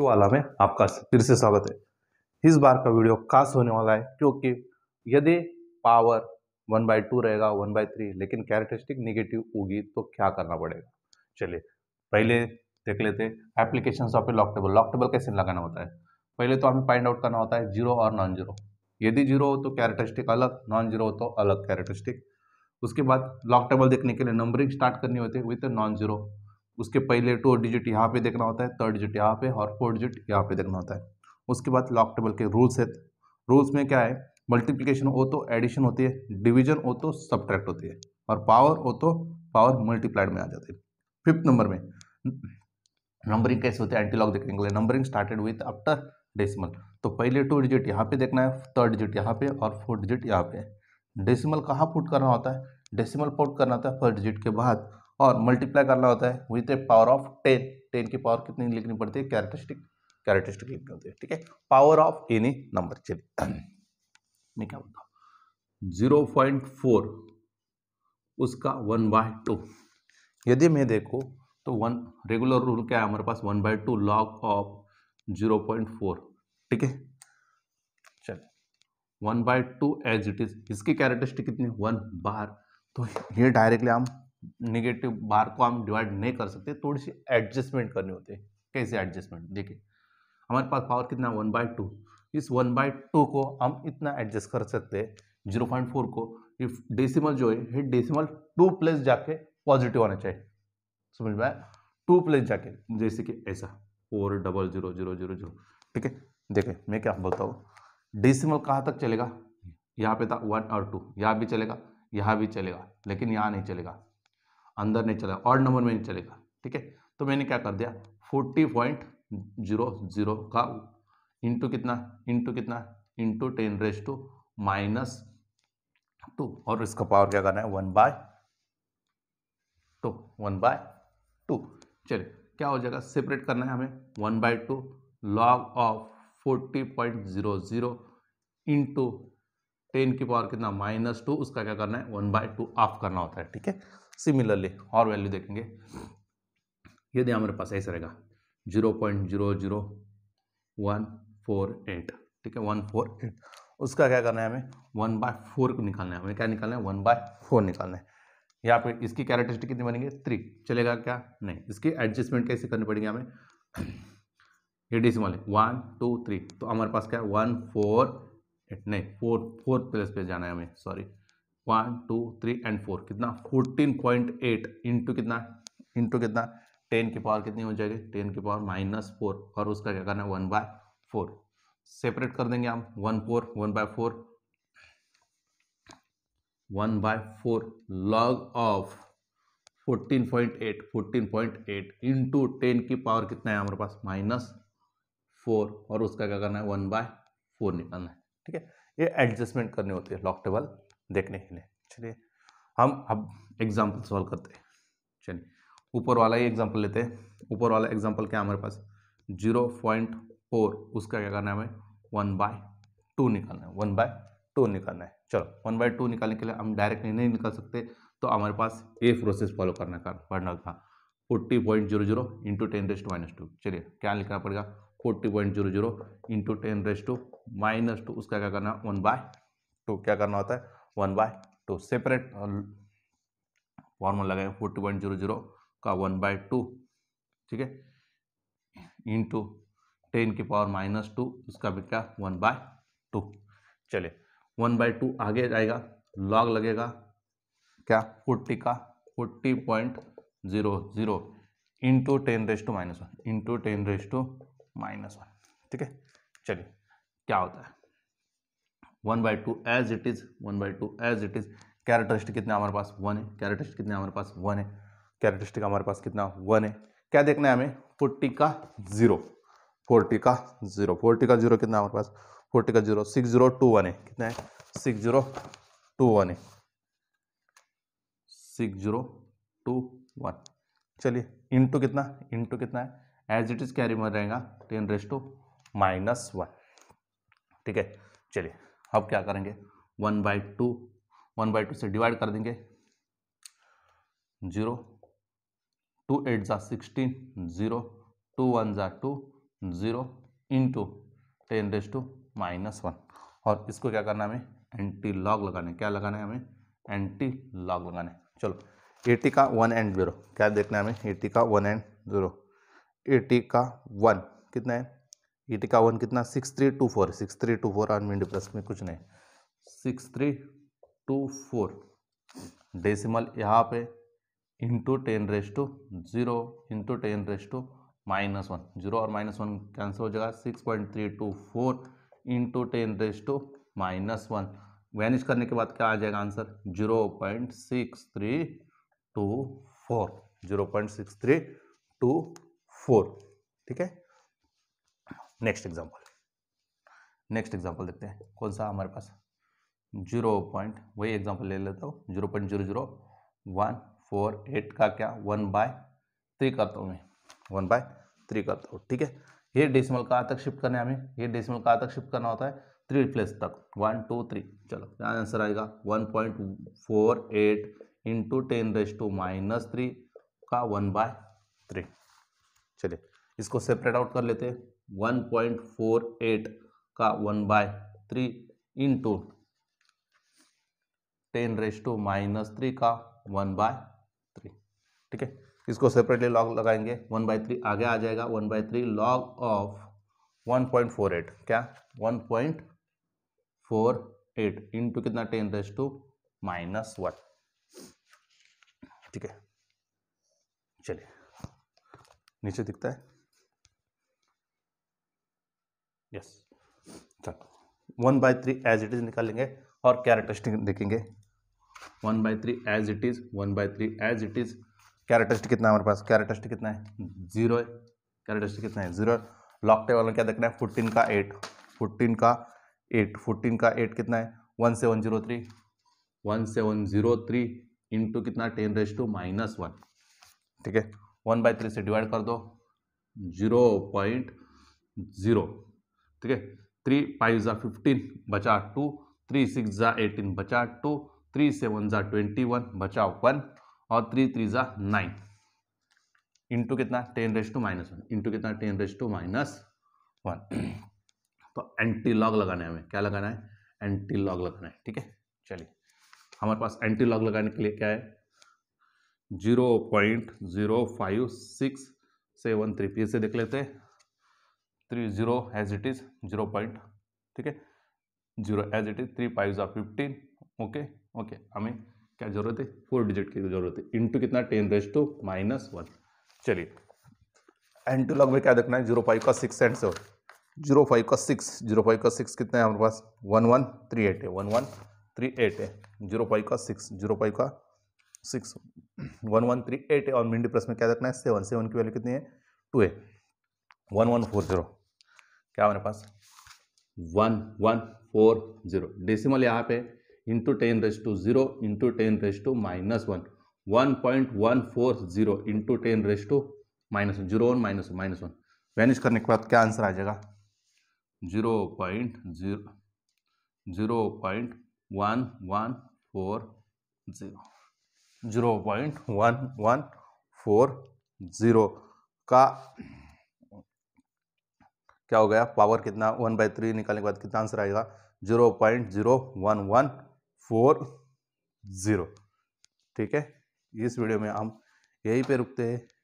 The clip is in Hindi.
वाला में आपका फिर से स्वागत है इस बार का वीडियो खास होने वाला है क्योंकि यदि पावर वन बाई टू रहेगा वन बाई थ्री लेकिन कैरेक्टरिस्टिक निगेटिव होगी तो क्या करना पड़ेगा चलिए पहले देख लेते हैं एप्लीकेशन ऑफ ए लॉकटेबल लॉकटेबल कैसे लगाना होता है पहले तो हमें फाइंड आउट करना होता है जीरो और नॉन जीरो यदि जीरो हो तो कैरेक्टरिस्टिक अलग नॉन जीरो हो तो अलग कैरेक्टरिस्टिक उसके बाद लॉक टेबल देखने के लिए नंबरिंग स्टार्ट करनी होती है विथ नॉन जीरो उसके पहले टू डिजिट यहाँ पे देखना होता है थर्ड डिजिट यहाँ पे और फोर डिजिट यहाँ पे देखना होता है उसके बाद लॉक टेबल के रूल्स है रूल्स में क्या है मल्टीप्लीकेशन हो तो एडिशन होती है डिविजन हो तो सब्ट्रैक्ट होती है और पावर हो तो पावर मल्टीप्लाइड में आ जाती है फिफ्थ नंबर में नंबरिंग कैसे होती है एंटीलॉग देखने के लिए numbering started with after decimal तो पहले टू डिजिट यहाँ पे देखना है थर्ड डिजिट यहाँ पे और फोर्थ डिजिट यहाँ पे डेसिमल कहाँ पुट करना होता है डेसिमल पुट करना होता है फर्स्ट डिजिट के बाद और मल्टीप्लाई करना होता है with a power of ten ten की पावर कितनी लिखनी पड़ती है कैरेक्टरिस्टिक कैरेक्टरिस्टिक लिखनी होती है ठीक है पावर ऑफ एनी नंबर चलिए मैं क्या बोलता हूँ जीरो पॉइंट फोर उसका वन बाय टू यदि मैं देखो तो वन रेगुलर रूल क्या है हमारे पास one by two log of zero point four ठीक है चलिए one by two as it is इसकी कैरेक्टरिस्टिक कितनी वन बार तो ये डायरेक्टली हम निगेटिव बार को हम डिवाइड नहीं कर सकते थोड़ी सी एडजस्टमेंट करनी होती है कैसे एडजस्टमेंट देखिए हमारे पास पावर कितना वन बाय टू इस वन बाय टू को हम इतना एडजस्ट कर सकते हैं जीरो पॉइंट फोर को इफ डेसिमल जो है डेसिमल टू प्लेस जाके पॉजिटिव आना चाहिए समझ में टू प्लेस जाके जैसे कि ऐसा four double zero zero zero zero ठीक है देखिए मैं क्या बोलता हूँ डेसिमल कहाँ तक चलेगा यहाँ पे था वन और टू यहाँ भी चलेगा यहाँ भी चलेगा लेकिन यहाँ नहीं चलेगा अंदर नहीं चलेगा ऑर्ड नंबर में नहीं चलेगा ठीक है तो मैंने क्या कर दिया फोर्टी पॉइंट जीरो जीरो का इंटू कितना इंटू कितना into ten raise to minus two और इसका पावर क्या करना है one by two one by two चलिए क्या हो जाएगा सेपरेट करना है हमें one by two log of forty point zero zero into ten की पावर कितना माइनस टू उसका क्या करना है वन बाय टू ऑफ करना होता है ठीक है सिमिलरली और वैल्यू देखेंगे यदि हमारे पास ऐसा रहेगा zero point zero zero one four eight ठीक है वन फोर एट उसका क्या करना है हमें वन बाय फोर को निकालना है हमें क्या निकालना है वन बाय फोर निकालना है यहाँ पे इसकी कैरेक्टरिस्टिक कितनी बनेंगे थ्री चलेगा क्या नहीं इसकी एडजस्टमेंट कैसे करनी पड़ेगी हमें ये मान ली वन टू थ्री तो हमारे पास क्या है वन फोर एट नहीं फोर फोर्थ प्लेस पे जाना है हमें sorry one two three and four कितना फोर्टीन पॉइंट एट इंटू कितना इंटू कितना टेन की पावर कितनी हो जाएगी टेन की पावर माइनस फोर और उसका क्या करना है वन बाय फोर सेपरेट कर देंगे हम one four one by four one by four log of fourteen point eight fourteen point eight into ten की पावर कितना है हमारे पास माइनस फोर और उसका क्या करना है वन बाय फोर निकालना है ठीक है ये एडजस्टमेंट करनी होती है लॉक टेबल देखने के लिए चलिए हम अब एग्जाम्पल सॉल्व करते हैं चलिए ऊपर वाला ही एग्जाम्पल लेते हैं ऊपर वाला एग्जाम्पल क्या हमारे पास जीरो पॉइंट फोर उसका क्या करना है हमें वन बाय टू निकालना है वन बाय टू निकालना है चलो वन बाय टू निकालने के लिए हम डायरेक्ट नहीं निकाल सकते तो हमारे पास ये प्रोसेस फॉलो करना का पड़ना था forty point zero zero into ten raised minus two चलिए क्या लिखना पड़ेगा forty point zero zero into ten raised to minus two उसका क्या करना है वन बाय टू क्या करना होता है one by two separate formula लगाए फोर्टी पॉइंट जीरो जीरो का वन बाय टू ठीक है इंटू टेन की पावर माइनस टू इसका भी क्या वन बाय टू चले वन बाय टू आगे जाएगा लॉग लगेगा क्या फोर्टी का forty point zero zero into ten raise to minus one into ten raise to minus one ठीक है चलिए क्या होता है one by two as it is one by two as it is characteristic कितना हमारे पास वन है कैरेक्टरिस्टिक कितना हमारे पास वन है कैरेटरिस्टिक हमारे पास कितना वन है क्या देखना है हमें फोर्टी का जीरो फोर्टी का जीरो फोर्टी का जीरो कितना हमारे पास फोर्टी का zero six zero two one है कितना है सिक्स जीरो टू वन है सिक्स जीरो टू वन चलिए इंटू कितना इंटू कितना है एज इट इज कैरी में रहेगा ten raise to minus one ठीक है चलिए अब क्या करेंगे one by two one by two से डिवाइड कर देंगे जीरो टू एट ज़ा सिक्सटीन ज़ीरो टू वन ज़ा two zero into ten raise to minus one और इसको क्या करना है हमें एंटी लॉग लगाने क्या लगाना है हमें एंटी लॉग लगाने चलो एटी का वन एंड ज़ीरो क्या देखना है हमें एटी का वन एंड ज़ीरो एटी का वन कितना है इट का वन कितना six three two four six three two four mind plus में कुछ नहीं six three two four decimal यहाँ पे into ten raise to zero into ten raise to minus one zero और माइनस वन कैंसिल हो जाएगा six point three two four into ten raise to minus one vanish करने के बाद क्या आ जाएगा answer zero point six three two four zero point six three two four ठीक है नेक्स्ट एग्जाम्पल नेक्स्ट एग्जाम्पल देखते हैं कौन सा हमारे पास जीरो पॉइंट वही एग्जाम्पल ले लेता हूँ zero point zero zero one four eight का क्या वन बाय थ्री करता हूँ मैं वन बाय थ्री करता हूँ ठीक है ये डेसिमल कहाँ तक शिफ्ट करना है हमें ये डेसिमल कहाँ तक शिफ्ट करना होता है थ्री प्लेस तक वन टू थ्री चलो यहाँ आंसर आएगा one point four eight into ten raise to minus three का वन बाय थ्री चलिए इसको सेपरेट आउट कर लेते हैं 1.48 का one by three into ten raise to minus three का वन बाय थ्री ठीक है इसको सेपरेटली लॉग लगाएंगे वन बाय थ्री आगे आ जाएगा one by three log of one point four eight क्या one point four eight into कितना ten raise to minus one ठीक है चलिए नीचे दिखता है यस चलो one by three as it is निकालेंगे और कैरेक्टरिस्टिक देखेंगे one by three as it is one by three as it is characteristic कितना है हमारे पास कैरेक्टरिस्टिक कितना है जीरो है कितना है जीरो लॉक टेबल में क्या देखना है फोर्टीन का एट फोर्टीन का एट फोर्टीन का एट कितना है one seven zero three one seven zero three into कितना ten raise to minus one ठीक है वन बाई थ्री से डिवाइड कर दो जीरो पॉइंट जीरो ठीक है थ्री फाइव ज़ा फिफ्टीन बचा टू थ्री सिक्स ज़ा एटीन बचा टू थ्री सेवन ज़ा ट्वेंटी वन बचा वन और थ्री थ्री ज़ा नाइन इंटू कितना ten raise to minus one into कितना ten raise to minus one तो एंटी लॉग लगाना है हमें क्या लगाना है एंटी लॉग लगाना है ठीक है चलिए हमारे पास एंटी लॉग लगाने के लिए क्या है zero point zero five six seven three फिर से देख लेते हैं three zero as it is zero point ठीक है zero as it is three five जार फिफ्टीन ओके ओके हमें क्या ज़रूरत है फोर डिजिट की तो ज़रूरत है टू कितना ten raise to minus one चलिए एन टू लॉग में क्या देखना है जीरो फाइव का six and seven zero five का सिक्स जीरो फाइव का सिक्स कितना है हमारे पास वन वन थ्री एट है वन वन थ्री एट है जीरो फाइव का सिक्स जीरो फाइव का six one one three eight है और मिंडी प्लस में क्या देखना है सेवन सेवन की वैल्यू कितनी है टू है वन वन फोर जीरो क्या हमारे पास one one four zero decimal यहाँ पे into ten raise to zero into ten raise to minus one one point one four zero into ten raise to minus one zero one minus one minus one vanish करने के बाद क्या आंसर आ जाएगा zero point zero zero point one one four zero zero point one one four zero का क्या हो गया पावर कितना वन बाई थ्री निकालने के बाद कितना आंसर आएगा zero point zero one one four zero ठीक है इस वीडियो में हम यहीं पे रुकते हैं